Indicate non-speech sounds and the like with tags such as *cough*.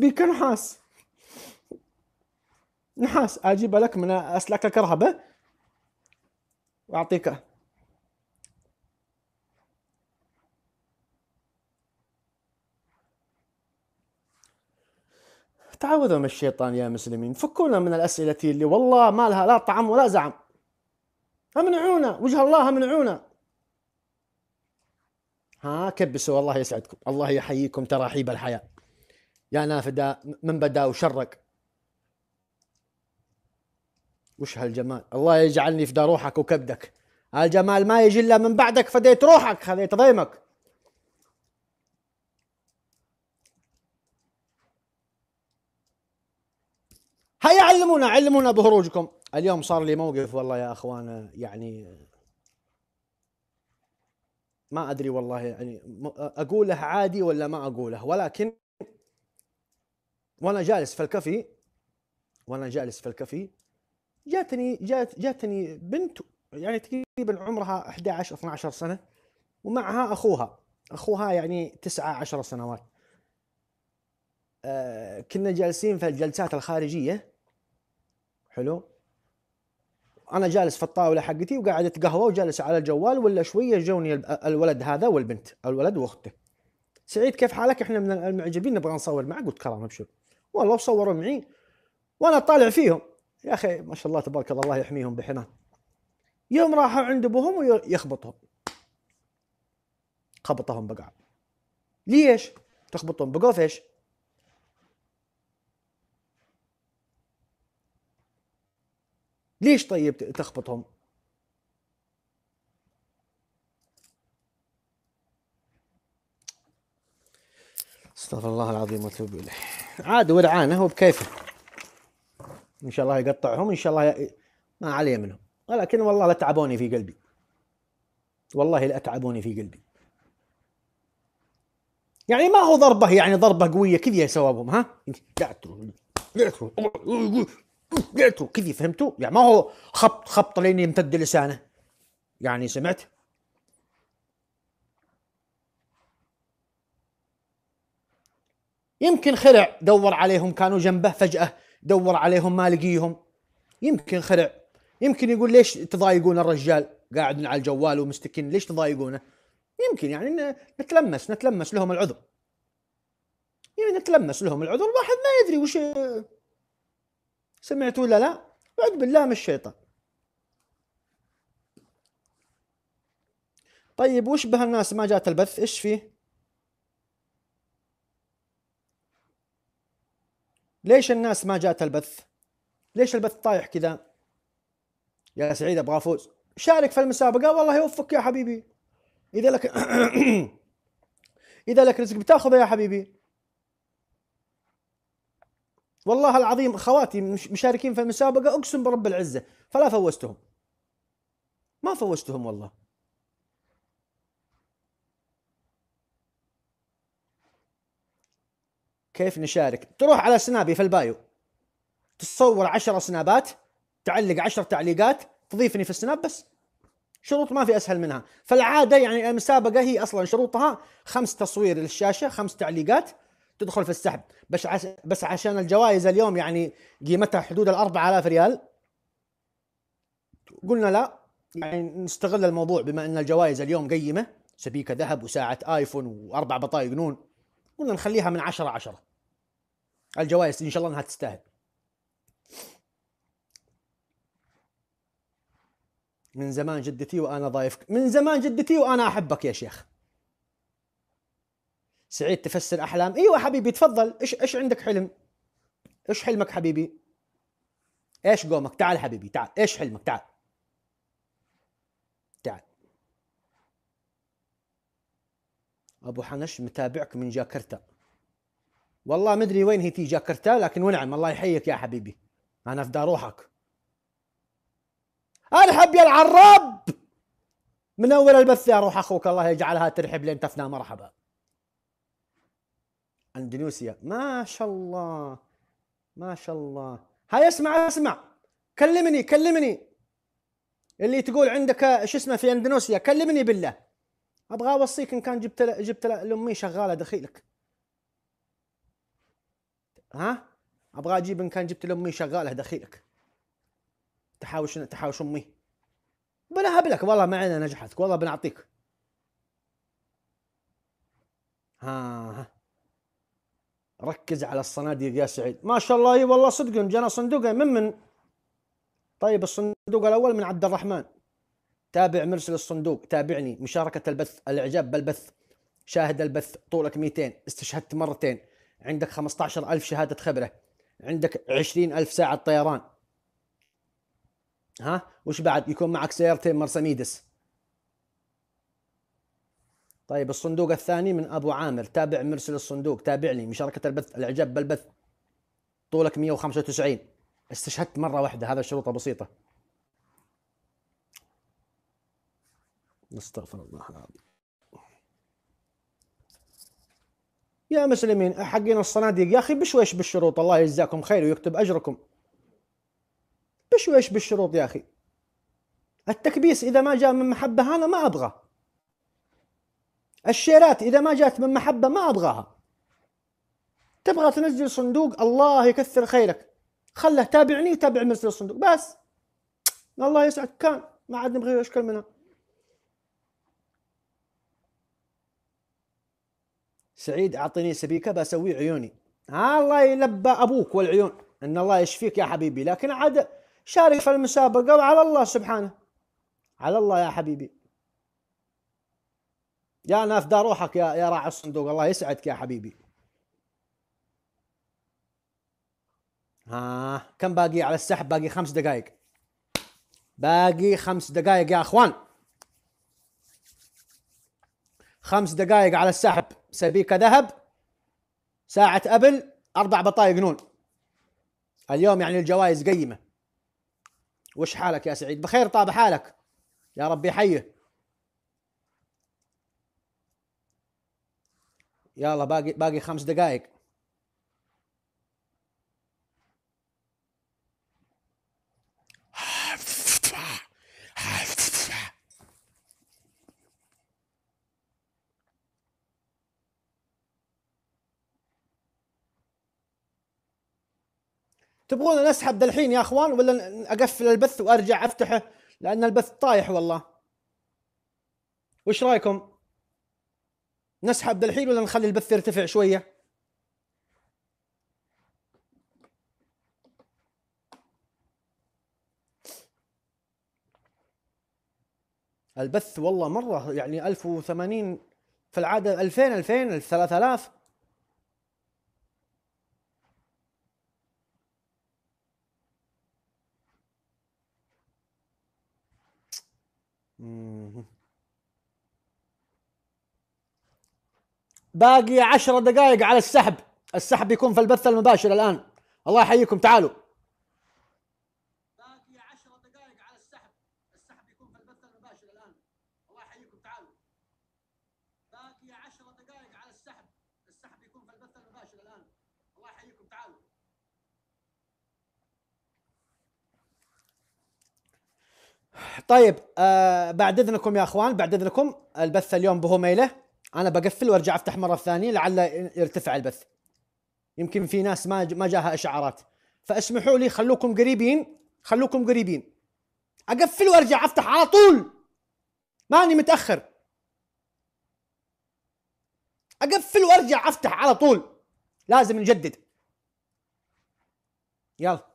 بك نحاس نحاس اجيب لك من اسلك الكرهبه واعطيك تعوذوا من الشيطان يا مسلمين فكونا من الأسئلة اللي والله ما لها لا طعم ولا زعم امنعونا وجه الله امنعونا ها كبسوا الله يسعدكم الله يحييكم تراحيب الحياة يا نافدا من بدا وشرق وش هالجمال الله يجعلني فدا روحك وكبدك هالجمال ما يجي الا من بعدك فديت روحك خذيت ضيمك هيا علمونا علمونا بهروجكم اليوم صار لي موقف والله يا اخوان يعني ما ادري والله يعني اقوله عادي ولا ما اقوله ولكن وانا جالس في الكافي وانا جالس في الكافي جاتني جات جاتني بنت يعني تقريبا عمرها 11 12 سنه ومعها اخوها اخوها يعني 9 10 سنوات آه كنا جالسين في الجلسات الخارجيه حلو انا جالس في الطاوله حقتي وقاعد اتقهوى وجالس على الجوال ولا شويه جوني الولد هذا والبنت الولد واخته سعيد كيف حالك احنا من المعجبين نبغى نصور معك قلت كلام ابشر والله وصوروا معي وانا طالع فيهم يا اخي ما شاء الله تبارك الله الله يحميهم بحنان يوم راحوا عند ابوهم ويخبطهم خبطهم بقع ليش تخبطهم بقوف في ايش ليش طيب تخبطهم استغفر الله العظيم واتوب اليه عاد ولعانه هو بكيفه ان شاء الله يقطعهم ان شاء الله ي... ما عليه منهم ولكن والله لا تعبوني في قلبي والله لا تعبوني في قلبي يعني ما هو ضربه يعني ضربه قويه كذي سوابهم ها قعدتوا قعدتوا قعدتوا كذي فهمتوا يعني ما هو خبط خبط لين يمتد لسانه يعني سمعت يمكن خرع دور عليهم كانوا جنبه فجأة دور عليهم ما لقيهم يمكن خرع يمكن يقول ليش تضايقون الرجال قاعد على الجوال ومستكين ليش تضايقونه يمكن يعني نتلمس نتلمس لهم العذر يعني نتلمس لهم العذر الواحد ما يدري وش سمعت ولا لا اعوذ بالله من الشيطان طيب وش به الناس ما جات البث ايش فيه ليش الناس ما جات البث؟ ليش البث طايح كذا؟ يا سعيد ابغى افوز شارك في المسابقه والله يوفقك يا حبيبي اذا لك *coughs* اذا لك رزق بتاخذه يا حبيبي والله العظيم اخواتي مشاركين في المسابقه اقسم برب العزه فلا فوزتهم ما فوزتهم والله كيف نشارك تروح على سنابي في البايو تصور عشرة سنابات تعلق عشر تعليقات تضيفني في السناب بس شروط ما في اسهل منها فالعاده يعني المسابقه هي اصلا شروطها خمس تصوير للشاشه خمس تعليقات تدخل في السحب بس عش... بس عشان الجوائز اليوم يعني قيمتها حدود ال 4000 ريال قلنا لا يعني نستغل الموضوع بما ان الجوائز اليوم قيمه سبيكه ذهب وساعه ايفون واربع بطايق نون قلنا نخليها من 10 10 الجوائز ان شاء الله انها تستاهل من زمان جدتي وانا ضايفك من زمان جدتي وانا احبك يا شيخ سعيد تفسر احلام ايوه حبيبي تفضل ايش ايش عندك حلم ايش حلمك حبيبي ايش قومك تعال حبيبي تعال ايش حلمك تعال تعال ابو حنش متابعك من جاكرتا والله ما ادري وين هي في جاكرتا لكن ونعم الله يحييك يا حبيبي انا في روحك ارحب يا العراب من اول البث يا روح اخوك الله يجعلها ترحب لين تفنى مرحبا اندونيسيا ما شاء الله ما شاء الله هاي اسمع اسمع كلمني كلمني اللي تقول عندك شو اسمه في اندونيسيا كلمني بالله ابغى اوصيك ان كان جبت جبت لامي شغاله دخيلك ها ابغى اجيب ان كان جبت لامي شغاله دخيلك تحاوش تحاوش امي بلا هبلك والله ما علينا نجحتك والله بنعطيك ها, ها. ركز على الصناديق يا سعيد ما شاء الله اي والله صدق جانا صندوق من من طيب الصندوق الاول من عبد الرحمن تابع مرسل الصندوق تابعني مشاركه البث الاعجاب بالبث شاهد البث طولك 200 استشهدت مرتين عندك 15000 شهاده خبره عندك 20000 ساعه طيران ها وش بعد يكون معك سيارتين مرسيدس طيب الصندوق الثاني من ابو عامر تابع مرسل الصندوق تابعني مشاركه البث الاعجاب بالبث طولك 195 استشهدت مره واحده هذا شروطه بسيطه نستغفر الله العظيم يا مسلمين حقين الصناديق يا اخي بشويش بالشروط الله يجزاكم خير ويكتب اجركم بشويش بالشروط يا اخي التكبيس اذا ما جاء من محبه انا ما ابغى الشيرات اذا ما جات من محبه ما ابغاها تبغى تنزل صندوق الله يكثر خيرك خله تابعني وتابع منزل الصندوق بس الله يسعدك كان ما عاد نبغى اشكال منها سعيد اعطيني سبيكه بسوي عيوني ها الله يلبى ابوك والعيون ان الله يشفيك يا حبيبي لكن عاد شارك في المسابقه وعلى الله سبحانه على الله يا حبيبي يا نافذه روحك يا يا راعي الصندوق الله يسعدك يا حبيبي ها آه كم باقي على السحب باقي خمس دقائق باقي خمس دقائق يا اخوان خمس دقائق على السحب سبيكه ذهب ساعه ابل اربع بطايق نون اليوم يعني الجوائز قيمه وش حالك يا سعيد بخير طاب حالك يا ربي حيه يلا باقي باقي خمس دقائق تبغون نسحب دالحين يا اخوان ولا اقفل البث وارجع افتحه لان البث طايح والله وش رايكم نسحب دالحين ولا نخلي البث يرتفع شويه البث والله مره يعني 1080 في العاده 2000 2000 3000 باقي عشر دقائق على السحب السحب يكون في البث المباشر الآن الله يحييكم تعالوا باقي دقائق على السحب السحب في البث المباشر الآن الله يحييكم تعالوا باقي دقائق على السحب السحب في البث المباشر الآن الله يحييكم تعالوا طيب آه بعد اذنكم يا اخوان بعد اذنكم البث اليوم ميله انا بقفل وارجع افتح مره ثانيه لعل يرتفع البث يمكن في ناس ما ما جاها اشعارات فاسمحوا لي خلوكم قريبين خلوكم قريبين اقفل وارجع افتح على طول ماني متاخر اقفل وارجع افتح على طول لازم نجدد يلا